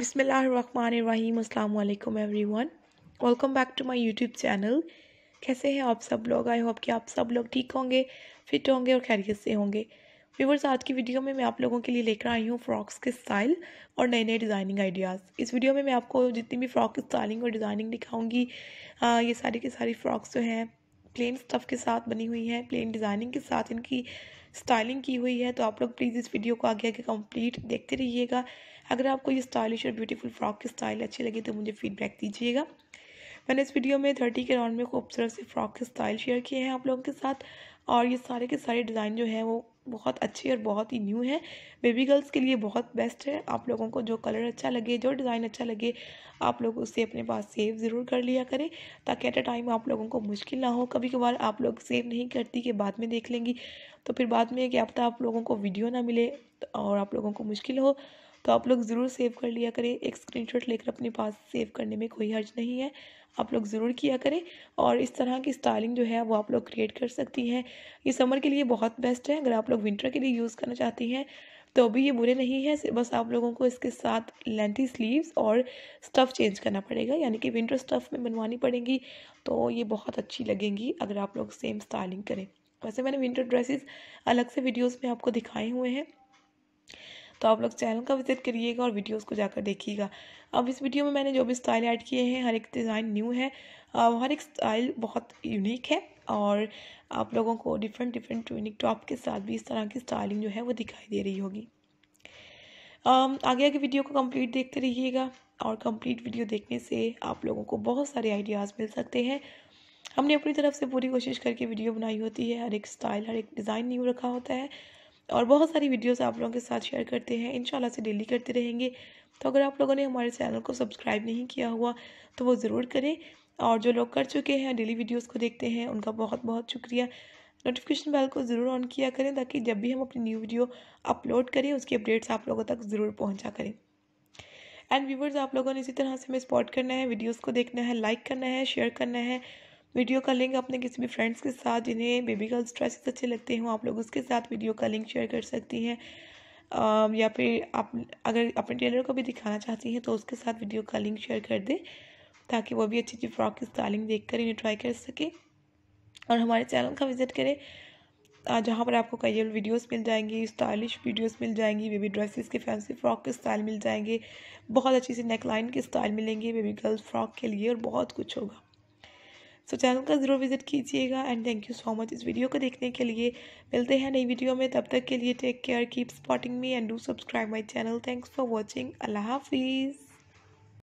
बिसमीम् अल्लाम everyone welcome back to my YouTube channel कैसे हैं आप सब लोग आई होप कि आप सब लोग ठीक होंगे फिट होंगे और खैरियत से होंगे व्यूवर्स आज की वीडियो में मैं आप लोगों के लिए लेकर आई हूँ फ्रॉक्स के स्टाइल और नए नए डिज़ाइनिंग आइडियाज़ इस वीडियो में मैं आपको जितनी भी फ्रॉक स्टाइलिंग और डिज़ाइनिंग दिखाऊंगी ये सारी की सारी फ्रॉक्स जो हैं प्लेन स्टफ के साथ बनी हुई है प्लेन डिज़ाइनिंग के साथ इनकी स्टाइलिंग की हुई है तो आप लोग प्लीज़ इस वीडियो को आगे आगे कंप्लीट देखते रहिएगा अगर आपको ये स्टाइलिश और ब्यूटीफुल फ्रॉक की स्टाइल अच्छी लगी तो मुझे फीडबैक दीजिएगा मैंने इस वीडियो में थर्टी के राउंड में खूबसूरत से फ्रॉक के स्टाइल शेयर किए हैं आप लोगों के साथ और ये सारे के सारे डिज़ाइन जो है वो बहुत अच्छे और बहुत ही न्यू है बेबी गर्ल्स के लिए बहुत बेस्ट है आप लोगों को जो कलर अच्छा लगे जो डिज़ाइन अच्छा लगे आप लोग उसे अपने पास सेव ज़रूर कर लिया करें ताकि एट अ टाइम आप लोगों को मुश्किल ना हो कभी कभार आप लोग सेव नहीं करती कि बाद में देख लेंगी तो फिर बाद में क्या आप लोगों को वीडियो ना मिले तो और आप लोगों को मुश्किल हो तो आप लोग ज़रूर सेव कर लिया करें एक स्क्रीनशॉट लेकर अपने पास सेव करने में कोई हर्ज नहीं है आप लोग ज़रूर किया करें और इस तरह की स्टाइलिंग जो है वो आप लोग क्रिएट कर सकती हैं ये समर के लिए बहुत बेस्ट है अगर आप लोग विंटर के लिए यूज़ करना चाहती हैं तो अभी ये बुरे नहीं है बस आप लोगों को इसके साथ लेंथी स्लीव्स और स्टफ़ चेंज करना पड़ेगा यानी कि विंटर स्टफ़ में बनवानी पड़ेगी तो ये बहुत अच्छी लगेंगी अगर आप लोग सेम स्टाइलिंग करें वैसे मैंने विंटर ड्रेसेस अलग से वीडियोस में आपको दिखाए हुए हैं तो आप लोग चैनल का विजिट करिएगा और वीडियोज़ को जाकर देखिएगा अब इस वीडियो में मैंने जो भी स्टाइल ऐड किए हैं हर एक डिज़ाइन न्यू है हर एक स्टाइल बहुत यूनिक है और आप लोगों को डिफरेंट डिफरेंट यूनिक टॉप के साथ भी इस तरह की स्टाइलिंग जो है वो दिखाई दे रही होगी आगे आगे वीडियो को कंप्लीट देखते रहिएगा और कंप्लीट वीडियो देखने से आप लोगों को बहुत सारे आइडियाज़ मिल सकते हैं हमने अपनी तरफ से पूरी कोशिश करके वीडियो बनाई होती है हर एक स्टाइल हर एक डिज़ाइन न्यू रखा होता है और बहुत सारी वीडियोस आप लोगों के साथ शेयर करते हैं इन से डेली करते रहेंगे तो अगर आप लोगों ने हमारे चैनल को सब्सक्राइब नहीं किया हुआ तो वो ज़रूर करें और जो लोग कर चुके हैं डेली वीडियोस को देखते हैं उनका बहुत बहुत शुक्रिया नोटिफिकेशन बेल को ज़रूर ऑन किया करें ताकि जब भी हम अपनी न्यू वीडियो अपलोड करें उसकी अपडेट्स आप लोगों तक ज़रूर पहुँचा करें एंड व्यूवर्स आप लोगों ने इसी तरह से हमें सपोर्ट करना है वीडियोस को देखना है लाइक करना है शेयर करना है वीडियो का लिंक अपने किसी भी फ्रेंड्स के साथ जिन्हें बेबी गर्ल्स ड्रेसेस अच्छे लगते हों आप लोग उसके साथ वीडियो का लिंक शेयर कर सकती हैं या फिर आप अगर अपने टेलर को भी दिखाना चाहती हैं तो उसके साथ वीडियो का लिंक शेयर कर दें ताकि वो भी अच्छी अच्छी फ्रॉक की स्टाइलिंग देख कर इन्हें ट्राई कर सके और हमारे चैनल का विज़िट करें जहाँ पर आपको कई वीडियोस मिल जाएंगी स्टाइलिश वीडियोस मिल जाएंगी बेबी ड्रेसेस के फैंसी फ्रॉक के स्टाइल मिल जाएंगे बहुत अच्छी सी नेकलाइन के स्टाइल मिलेंगे बेबी गर्ल्स फ्रॉक के लिए और बहुत कुछ होगा सो so, चैनल का ज़रूर विजिट कीजिएगा and thank you so much इस वीडियो को देखने के लिए मिलते हैं नई वीडियो में तब तक के लिए take care keep spotting me and do subscribe my channel thanks for watching अल्लाह हाफिज़